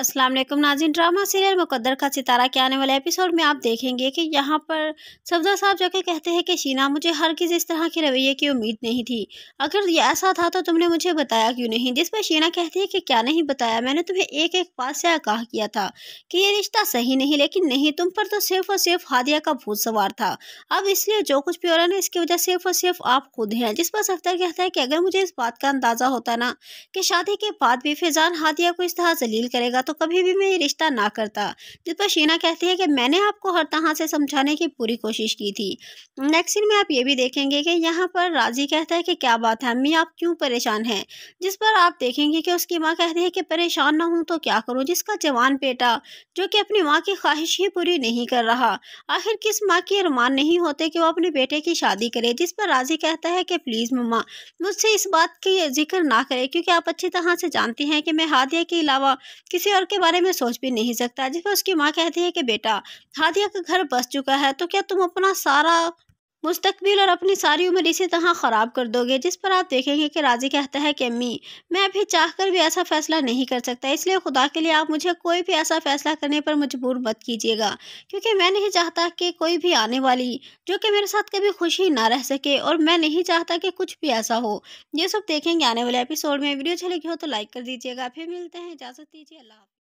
अस्सलाम वालेकुम नाजिन drama serial मुकद्दर का सितारा के आने वाले एपिसोड में आप देखेंगे कि यहाँ पर सब्जा साहब जाकर कहते हैं कि शीना मुझे हर किसी इस तरह के रवैये की उम्मीद नहीं थी अगर ये ऐसा था तो तुमने मुझे बताया क्यों नहीं जिस पर शीना कहती है कि क्या नहीं बताया मैंने तुम्हें एक एक बात से आगाह किया था कि ये रिश्ता सही नहीं लेकिन नहीं तुम पर तो सिर्फ और सिर्फ हादिया का भूत सवार था अब इसलिए जो कुछ भी हो रहा है इसकी वजह सिर्फ और सिर्फ आप खुद हैं जिस पर सफ्तर कहता है कि अगर मुझे इस बात का अंदाज़ा होता ना कि शादी के बाद भी फैजान हादिया को इस तरह जलील करेगा तो कभी भी मैं ये रिश्ता ना करता जिस पर शीना कहती है कि मैंने आपको हर तरह से समझाने की पूरी कोशिश की थी नेक्स्ट सीन में आप ये भी देखेंगे कि यहाँ पर राजी कहता है कि क्या बात है अम्मी आप क्यों परेशान हैं जिस पर आप देखेंगे कि उसकी माँ कहती है कि परेशान ना हूँ तो क्या करूँ जिसका जवान बेटा जो कि अपनी माँ की ख्वाहिश ही पूरी नहीं कर रहा आखिर किस माँ के अरमान नहीं होते कि वो अपने बेटे की शादी करे जिस पर राजी कहता है कि प्लीज़ मम्मा मुझसे इस बात की जिक्र ना करें क्योंकि आप अच्छी तरह से जानती हैं कि मैं हादिया के अलावा किसी किसी और के बारे में सोच भी नहीं सकता जिस पर उसकी माँ कहती है कि बेटा हादिया का घर बस चुका है तो क्या तुम अपना सारा मुस्तकबिल और अपनी सारी उम्र इसी तरह ख़राब कर दोगे जिस पर आप देखेंगे कि राजी कहता है कि अम्मी मैं अभी चाह कर भी ऐसा फ़ैसला नहीं कर सकता इसलिए खुदा के लिए आप मुझे कोई भी ऐसा फ़ैसला करने पर मजबूर मत कीजिएगा क्योंकि मैं नहीं चाहता कि कोई भी आने वाली जो कि मेरे साथ कभी खुशी ना रह सके और मैं नहीं चाहता कि कुछ भी ऐसा हो ये सब देखेंगे आने वाले एपिसोड में वीडियो अच्छी लगी हो तो लाइक कर दीजिएगा फिर मिलते हैं इजाज़त दीजिए अल्लाह